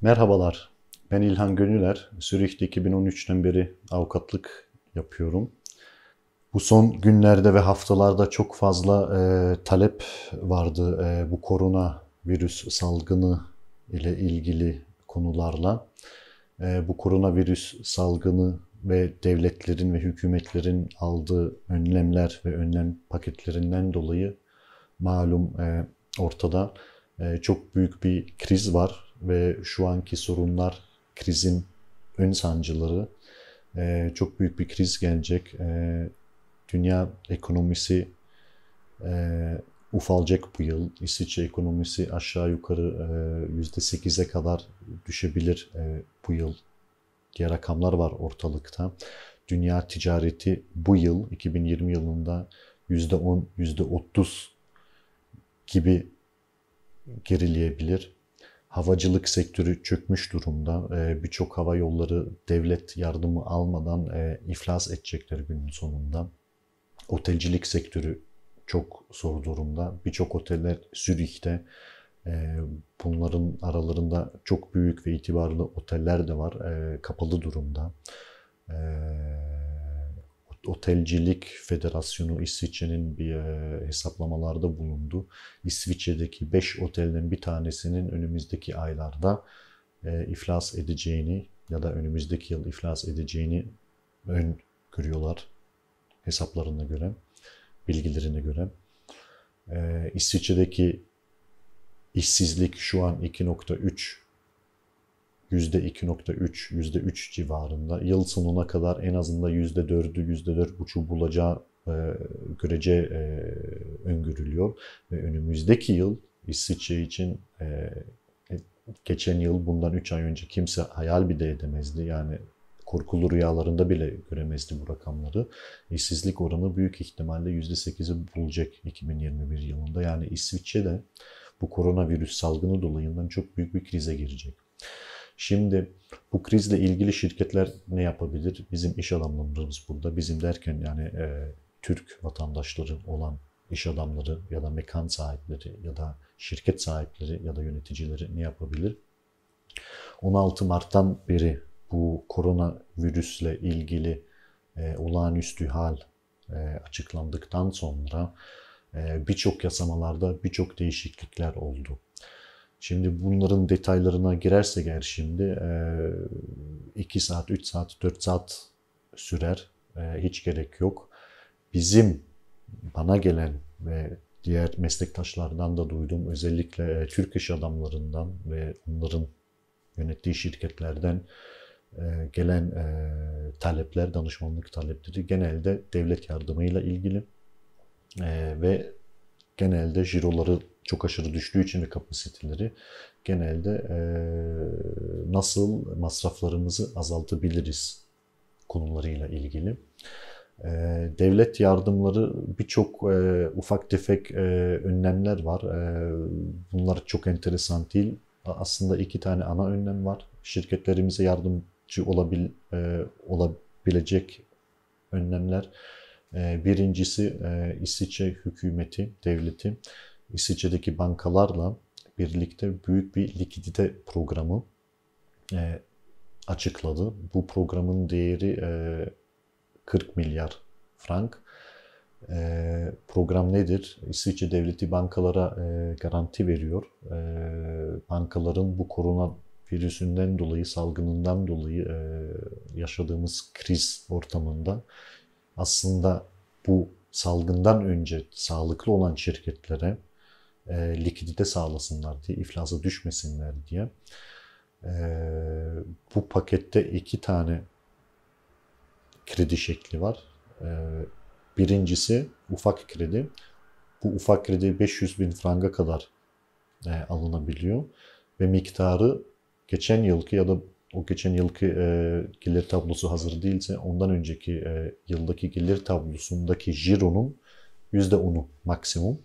Merhabalar, ben İlhan Gönüler. Zürih'te 2013'ten beri avukatlık yapıyorum. Bu son günlerde ve haftalarda çok fazla e, talep vardı e, bu korona virüs salgını ile ilgili konularla. E, bu virüs salgını ve devletlerin ve hükümetlerin aldığı önlemler ve önlem paketlerinden dolayı malum e, ortada e, çok büyük bir kriz var ve şu anki sorunlar, krizin ön sancıları e, çok büyük bir kriz gelecek. E, dünya ekonomisi e, ufalacak bu yıl. İsviçre ekonomisi aşağı yukarı e, %8'e kadar düşebilir e, bu yıl diğer rakamlar var ortalıkta. Dünya ticareti bu yıl 2020 yılında %10, %30 gibi gerileyebilir. Havacılık sektörü çökmüş durumda. Ee, birçok hava yolları devlet yardımı almadan e, iflas edecekler günün sonunda. Otelcilik sektörü çok zor durumda. Birçok oteller Zürih'te ee, bunların aralarında çok büyük ve itibarlı oteller de var. Ee, kapalı durumda. Ee, Otelcilik Federasyonu İsviçre'nin bir e, hesaplamalarda bulundu. İsviçre'deki 5 otelden bir tanesinin önümüzdeki aylarda e, iflas edeceğini ya da önümüzdeki yıl iflas edeceğini ön görüyorlar hesaplarına göre, bilgilerine göre. E, İsviçre'deki işsizlik şu an 2.3 %2.3, %3 civarında yıl sonuna kadar en azından %4'ü, %4.5'u bulacağı e, görece e, öngörülüyor. Ve önümüzdeki yıl İsviçre için e, e, geçen yıl bundan 3 ay önce kimse hayal bile edemezdi. Yani korkulu rüyalarında bile göremezdi bu rakamları. İşsizlik oranı büyük ihtimalle %8'i bulacak 2021 yılında. Yani İsviçre de bu koronavirüs salgını dolayından çok büyük bir krize girecek. Şimdi bu krizle ilgili şirketler ne yapabilir? Bizim iş adamlarımız burada. Bizim derken yani e, Türk vatandaşları olan iş adamları ya da mekan sahipleri ya da şirket sahipleri ya da yöneticileri ne yapabilir? 16 Mart'tan beri bu korona virüsle ilgili e, olağanüstü hal e, açıklandıktan sonra e, birçok yasamalarda birçok değişiklikler oldu. Şimdi bunların detaylarına girersek eğer şimdi 2 e, saat, 3 saat, 4 saat sürer. E, hiç gerek yok. Bizim bana gelen ve diğer meslektaşlardan da duyduğum özellikle e, Türk iş adamlarından ve onların yönettiği şirketlerden gelen talepler, danışmanlık talepleri genelde devlet yardımıyla ilgili ve genelde jiroları çok aşırı düştüğü için ve kapasiteleri genelde e, nasıl masraflarımızı azaltabiliriz konularıyla ilgili. E, devlet yardımları birçok e, ufak tefek e, önlemler var. E, bunlar çok enteresan değil. Aslında iki tane ana önlem var. Şirketlerimize yardımcı olabil, e, olabilecek önlemler. Birincisi İsviçre hükümeti, devleti İsviçre'deki bankalarla birlikte büyük bir likidite programı e, açıkladı. Bu programın değeri e, 40 milyar frank. E, program nedir? İsviçre devleti bankalara e, garanti veriyor. E, bankaların bu korona virüsünden dolayı, salgınından dolayı e, yaşadığımız kriz ortamında aslında bu salgından önce sağlıklı olan şirketlere e, likidite sağlasınlar diye, iflasa düşmesinler diye. E, bu pakette iki tane kredi şekli var. E, birincisi ufak kredi. Bu ufak kredi 500 bin franga kadar e, alınabiliyor ve miktarı geçen yılki ya da o geçen yılki e, gelir tablosu hazır değilse ondan önceki e, yıldaki gelir tablosundaki jironun %10'u maksimum.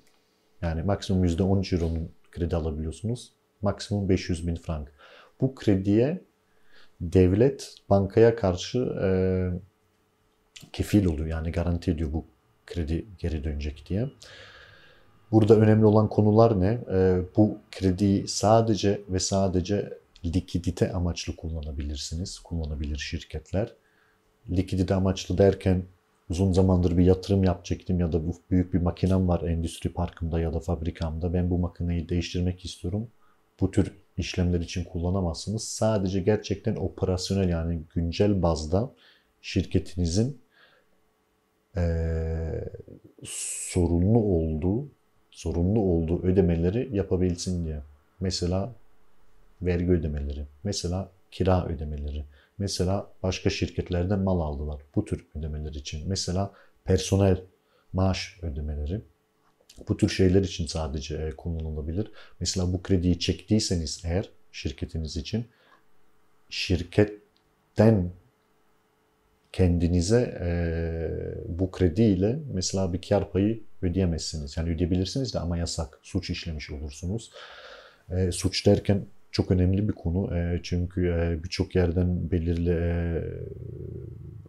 Yani maksimum %13 euronun kredi alabiliyorsunuz. Maksimum 500 bin frank. Bu krediye devlet bankaya karşı e, kefil oluyor. Yani garanti ediyor bu kredi geri dönecek diye. Burada önemli olan konular ne? E, bu krediyi sadece ve sadece likidite amaçlı kullanabilirsiniz. Kullanabilir şirketler. Likidite amaçlı derken uzun zamandır bir yatırım yapacaktım ya da büyük bir makinem var endüstri parkımda ya da fabrikamda. Ben bu makineyi değiştirmek istiyorum. Bu tür işlemler için kullanamazsınız. Sadece gerçekten operasyonel yani güncel bazda şirketinizin ee, sorunlu olduğu sorunlu olduğu ödemeleri yapabilsin diye. Mesela vergi ödemeleri, mesela kira ödemeleri. Mesela başka şirketlerden mal aldılar bu tür ödemeler için. Mesela personel maaş ödemeleri bu tür şeyler için sadece e, kullanılabilir. Mesela bu krediyi çektiyseniz eğer şirketiniz için şirketten kendinize e, bu krediyle mesela bir kar payı ödeyemezsiniz. Yani ödeyebilirsiniz de ama yasak. Suç işlemiş olursunuz. E, suç derken çok önemli bir konu. E, çünkü e, birçok yerden belirli e,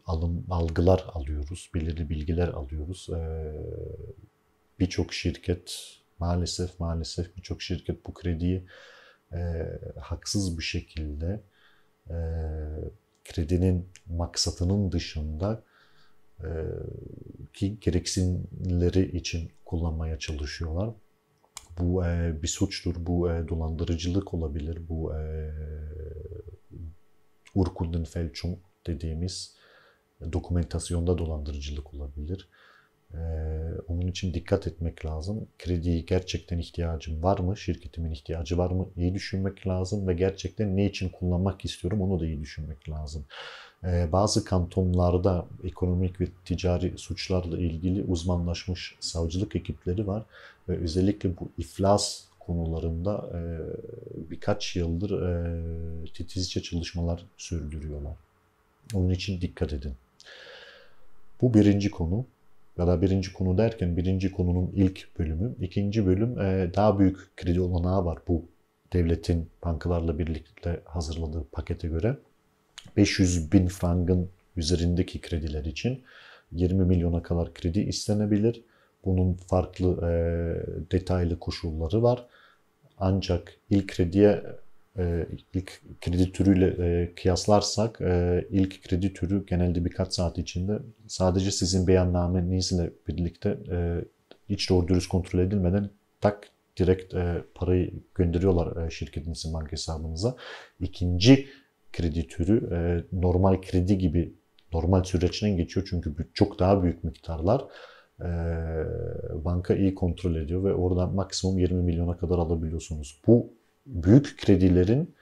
alım algılar alıyoruz, belirli bilgiler alıyoruz. E, birçok şirket maalesef maalesef birçok şirket bu krediyi haksız bir şekilde kredinin maksatının dışında ki gereksinleri için kullanmaya çalışıyorlar. Bu e, bir suçtur, bu e, dolandırıcılık olabilir, bu e, Urkundenfeldschung dediğimiz dokumentasyonda dolandırıcılık olabilir. Ee, onun için dikkat etmek lazım. Krediye gerçekten ihtiyacım var mı? Şirketimin ihtiyacı var mı? İyi düşünmek lazım ve gerçekten ne için kullanmak istiyorum onu da iyi düşünmek lazım. Ee, bazı kantonlarda ekonomik ve ticari suçlarla ilgili uzmanlaşmış savcılık ekipleri var ve özellikle bu iflas konularında e, birkaç yıldır e, titizce çalışmalar sürdürüyorlar. Onun için dikkat edin. Bu birinci konu ya da birinci konu derken birinci konunun ilk bölümü. ikinci bölüm e, daha büyük kredi olanağı var bu devletin bankalarla birlikte hazırladığı pakete göre. 500 bin frangın üzerindeki krediler için 20 milyona kadar kredi istenebilir. Bunun farklı e, detaylı koşulları var. Ancak ilk krediye ee, ilk kredi türüyle e, kıyaslarsak e, ilk kredi türü genelde birkaç saat içinde sadece sizin beyanlamenizle birlikte e, hiç doğru dürüst kontrol edilmeden tak direkt parayı gönderiyorlar şirketinizin banka hesabınıza. İkinci kredi türü normal kredi gibi normal süreçten geçiyor çünkü çok daha büyük miktarlar banka iyi kontrol ediyor ve oradan maksimum 20 milyona kadar alabiliyorsunuz. Bu büyük kredilerin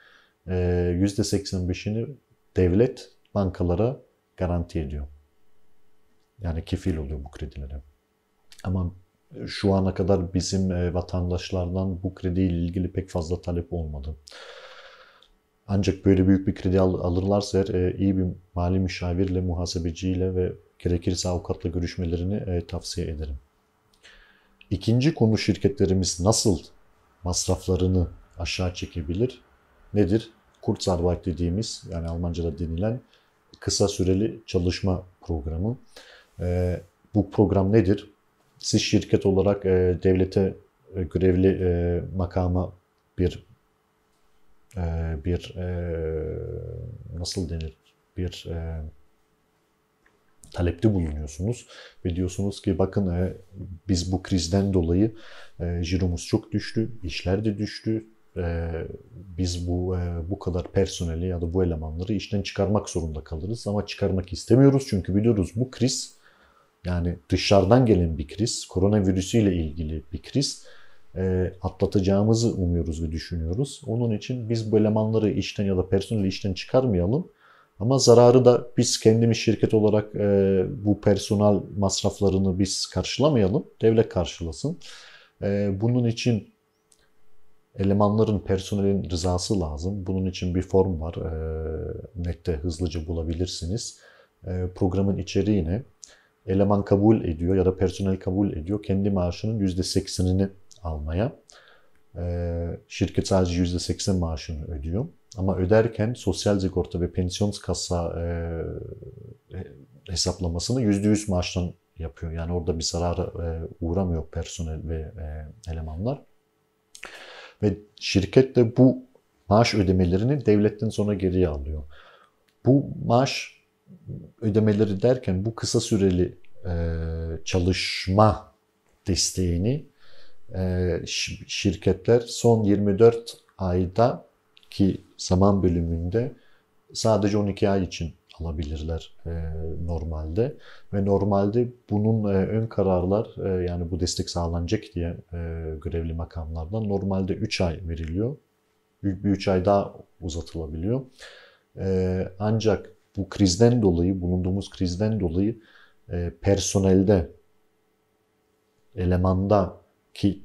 %85'ini e, devlet bankalara garanti ediyor. Yani kefil oluyor bu kredilere. Ama e, şu ana kadar bizim e, vatandaşlardan bu krediyle ilgili pek fazla talep olmadı. Ancak böyle büyük bir kredi alırlarsa eğer iyi bir mali müşavirle, muhasebeciyle ve gerekirse avukatla görüşmelerini tavsiye ederim. İkinci konu şirketlerimiz nasıl masraflarını aşağı çekebilir. Nedir? Kurzarbeit dediğimiz yani Almanca'da denilen kısa süreli çalışma programı. Ee, bu program nedir? Siz şirket olarak e, devlete e, görevli e, makama bir bir nasıl denir bir e, talepte bulunuyorsunuz ve diyorsunuz ki bakın biz bu krizden dolayı e, jiromuz çok düştü, işler de düştü, ee, biz bu e, bu kadar personeli ya da bu elemanları işten çıkarmak zorunda kalırız ama çıkarmak istemiyoruz çünkü biliyoruz bu kriz yani dışarıdan gelen bir kriz, koronavirüsü ile ilgili bir kriz e, atlatacağımızı umuyoruz ve düşünüyoruz. Onun için biz bu elemanları işten ya da personeli işten çıkarmayalım. Ama zararı da biz kendimiz şirket olarak e, bu personel masraflarını biz karşılamayalım. Devlet karşılasın. E, bunun için Elemanların, personelin rızası lazım. Bunun için bir form var. E, nette hızlıca bulabilirsiniz. E, programın içeriği ne? Eleman kabul ediyor ya da personel kabul ediyor. Kendi maaşının %80'ini almaya. E, şirket sadece %80 maaşını ödüyor. Ama öderken sosyal sigorta ve pensiyon kasa e, hesaplamasını %100 maaştan yapıyor. Yani orada bir zarara e, uğramıyor personel ve e, elemanlar. Ve şirket de bu maaş ödemelerini devletten sonra geriye alıyor. Bu maaş ödemeleri derken bu kısa süreli e, çalışma desteğini e, şirketler son 24 ayda ki zaman bölümünde sadece 12 ay için alabilirler e, normalde ve normalde bunun e, ön kararlar e, yani bu destek sağlanacak diye e, görevli makamlardan normalde 3 ay veriliyor. büyük Bir 3 ay daha uzatılabiliyor. E, ancak bu krizden dolayı, bulunduğumuz krizden dolayı e, personelde, elemanda ki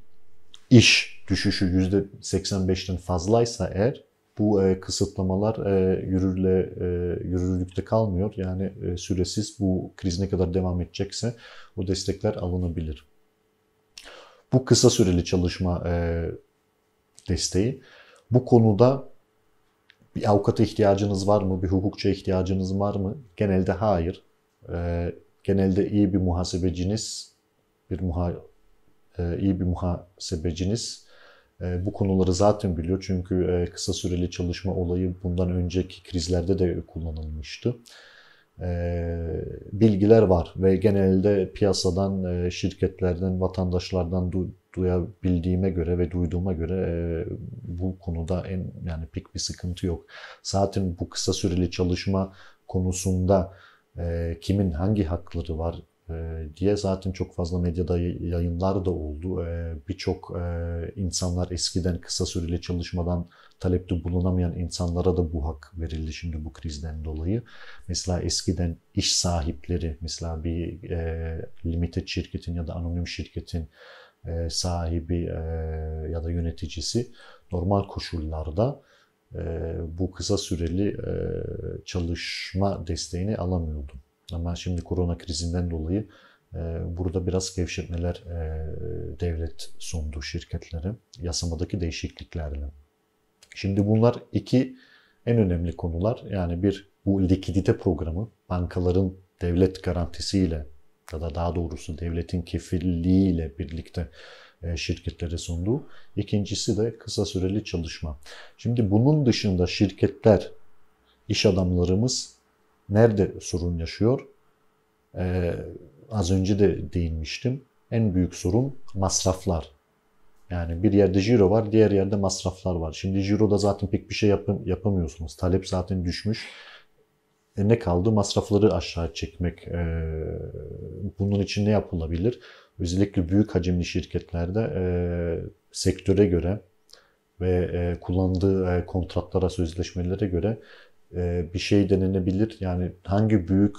iş düşüşü %85'ten fazlaysa eğer bu e, kısıtlamalar e, yürürle e, yürürlükte kalmıyor. Yani e, süresiz bu kriz ne kadar devam edecekse o destekler alınabilir. Bu kısa süreli çalışma e, desteği. Bu konuda bir avukata ihtiyacınız var mı? Bir hukukçuya ihtiyacınız var mı? Genelde hayır. E, genelde iyi bir muhasebeciniz, bir muha, e, iyi bir muhasebeciniz e, bu konuları zaten biliyor çünkü e, kısa süreli çalışma olayı bundan önceki krizlerde de kullanılmıştı. E, bilgiler var ve genelde piyasadan, şirketlerden, vatandaşlardan duyabildiğime göre ve duyduğuma göre bu konuda en yani pek bir sıkıntı yok. Zaten bu kısa süreli çalışma konusunda kimin hangi hakları var, diye zaten çok fazla medyada yayınlar da oldu. E, Birçok e, insanlar eskiden kısa süreli çalışmadan talepte bulunamayan insanlara da bu hak verildi şimdi bu krizden dolayı. Mesela eskiden iş sahipleri, mesela bir e, limited şirketin ya da anonim şirketin e, sahibi e, ya da yöneticisi normal koşullarda e, bu kısa süreli e, çalışma desteğini alamıyordu. Ama şimdi korona krizinden dolayı ee, burada biraz gevşetmeler e, devlet sundu şirketlere yasamadaki değişikliklerle. Şimdi bunlar iki en önemli konular. Yani bir bu likidite programı bankaların devlet garantisiyle ya da daha doğrusu devletin kefilliğiyle birlikte e, şirketlere sunduğu. İkincisi de kısa süreli çalışma. Şimdi bunun dışında şirketler, iş adamlarımız nerede sorun yaşıyor? Ee, az önce de değinmiştim. En büyük sorun masraflar. Yani bir yerde ciro var, diğer yerde masraflar var. Şimdi ciroda zaten pek bir şey yapın, yapamıyorsunuz. Talep zaten düşmüş. E ne kaldı? Masrafları aşağı çekmek. E, bunun için ne yapılabilir? Özellikle büyük hacimli şirketlerde e, sektöre göre ve e, kullandığı e, kontratlara, sözleşmelere göre e, bir şey denenebilir. Yani hangi büyük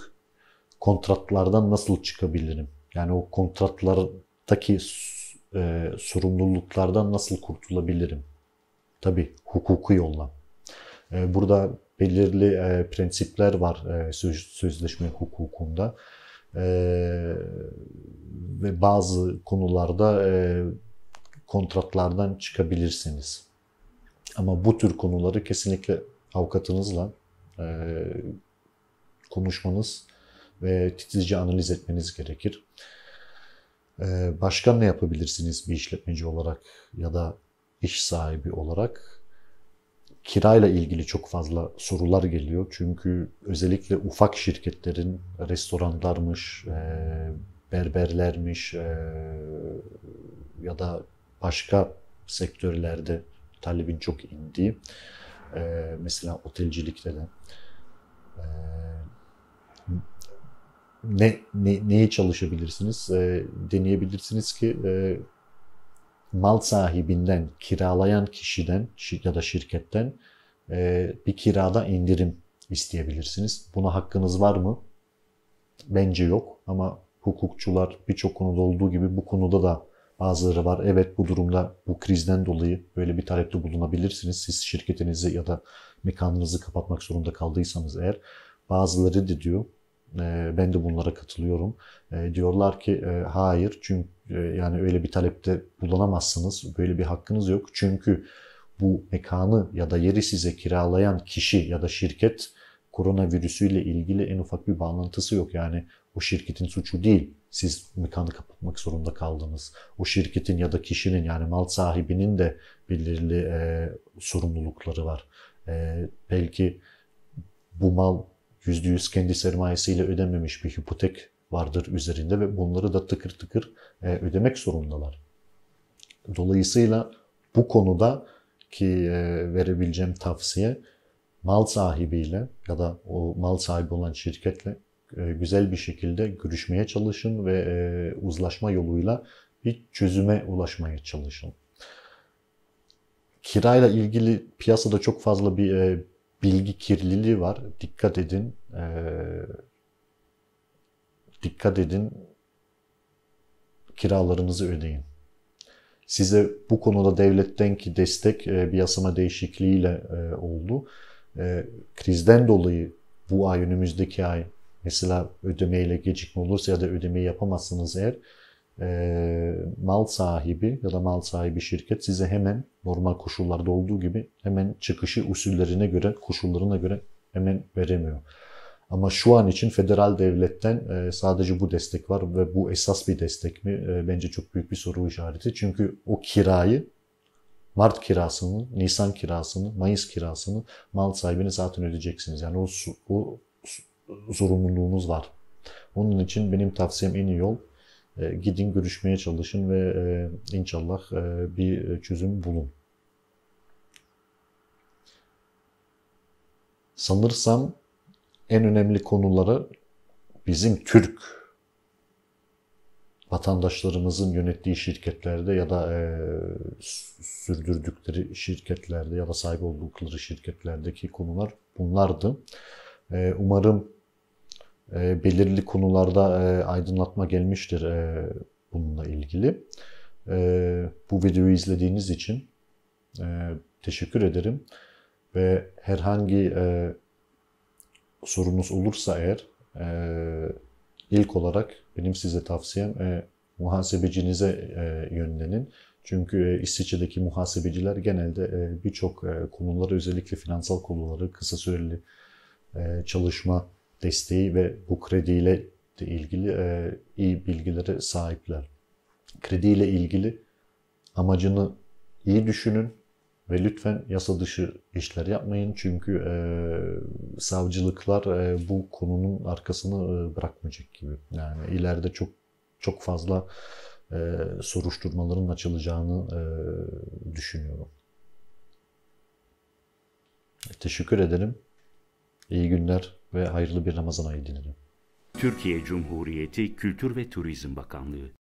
kontratlardan nasıl çıkabilirim? Yani o kontratlardaki e, sorumluluklardan nasıl kurtulabilirim? Tabi hukuku yolla. E, burada belirli e, prensipler var e, söz, sözleşme hukukunda. E, ve bazı konularda e, kontratlardan çıkabilirsiniz. Ama bu tür konuları kesinlikle avukatınızla e, konuşmanız ve titizce analiz etmeniz gerekir. Ee, başka ne yapabilirsiniz bir işletmeci olarak ya da iş sahibi olarak? Kirayla ilgili çok fazla sorular geliyor. Çünkü özellikle ufak şirketlerin restoranlarmış, e, berberlermiş e, ya da başka sektörlerde talebin çok indiği, e, mesela otelcilikte de ne, ne neye çalışabilirsiniz? E, deneyebilirsiniz ki e, mal sahibinden, kiralayan kişiden ya da şirketten e, bir kirada indirim isteyebilirsiniz. Buna hakkınız var mı? Bence yok ama hukukçular birçok konuda olduğu gibi bu konuda da bazıları var. Evet bu durumda bu krizden dolayı böyle bir talepte bulunabilirsiniz. Siz şirketinizi ya da mekanınızı kapatmak zorunda kaldıysanız eğer bazıları da diyor ee, ben de bunlara katılıyorum. Ee, diyorlar ki e, hayır çünkü e, yani öyle bir talepte bulunamazsınız. Böyle bir hakkınız yok. Çünkü bu mekanı ya da yeri size kiralayan kişi ya da şirket koronavirüsüyle ilgili en ufak bir bağlantısı yok. Yani o şirketin suçu değil. Siz mekanı kapatmak zorunda kaldınız. O şirketin ya da kişinin yani mal sahibinin de belirli e, sorumlulukları var. E, belki bu mal %100 kendi sermayesiyle ödememiş bir hipotek vardır üzerinde ve bunları da tıkır tıkır e, ödemek zorundalar. Dolayısıyla bu konuda ki e, verebileceğim tavsiye mal sahibiyle ya da o mal sahibi olan şirketle e, güzel bir şekilde görüşmeye çalışın ve uzlaşma yoluyla bir çözüme ulaşmaya çalışın. Kirayla ilgili piyasada çok fazla bir bilgi kirliliği var. Dikkat edin. E, dikkat edin. Kiralarınızı ödeyin. Size bu konuda devletten ki destek e, bir yasama değişikliğiyle e, oldu. E, krizden dolayı bu ay önümüzdeki ay mesela ödemeyle gecikme olursa ya da ödemeyi yapamazsınız eğer e, mal sahibi ya da mal sahibi şirket size hemen normal koşullarda olduğu gibi hemen çıkışı usullerine göre, koşullarına göre hemen veremiyor. Ama şu an için federal devletten e, sadece bu destek var ve bu esas bir destek mi? E, bence çok büyük bir soru işareti. Çünkü o kirayı Mart kirasını, Nisan kirasını, Mayıs kirasını mal sahibine zaten ödeyeceksiniz. Yani o, o zorunluluğunuz var. Onun için benim tavsiyem en iyi yol e, gidin görüşmeye çalışın ve e, inşallah e, bir çözüm bulun. Sanırsam en önemli konuları bizim Türk vatandaşlarımızın yönettiği şirketlerde ya da e, sürdürdükleri şirketlerde ya da sahip oldukları şirketlerdeki konular bunlardı. E, umarım e, belirli konularda e, aydınlatma gelmiştir e, bununla ilgili. E, bu videoyu izlediğiniz için e, teşekkür ederim ve herhangi e, sorunuz olursa eğer e, ilk olarak benim size tavsiyem e, muhasebecinize e, yönlenin. Çünkü e, İsviçre'deki muhasebeciler genelde e, birçok e, konulara özellikle finansal konuları, kısa süreli e, çalışma desteği ve bu krediyle de ilgili e, iyi bilgilere sahipler. Krediyle ilgili amacını iyi düşünün ve lütfen yasa dışı işler yapmayın çünkü e, savcılıklar e, bu konunun arkasını e, bırakmayacak gibi. Yani ileride çok çok fazla e, soruşturmaların açılacağını e, düşünüyorum. Teşekkür ederim. İyi günler ve hayırlı bir Ramazan ayı dilerim. Türkiye Cumhuriyeti Kültür ve Turizm Bakanlığı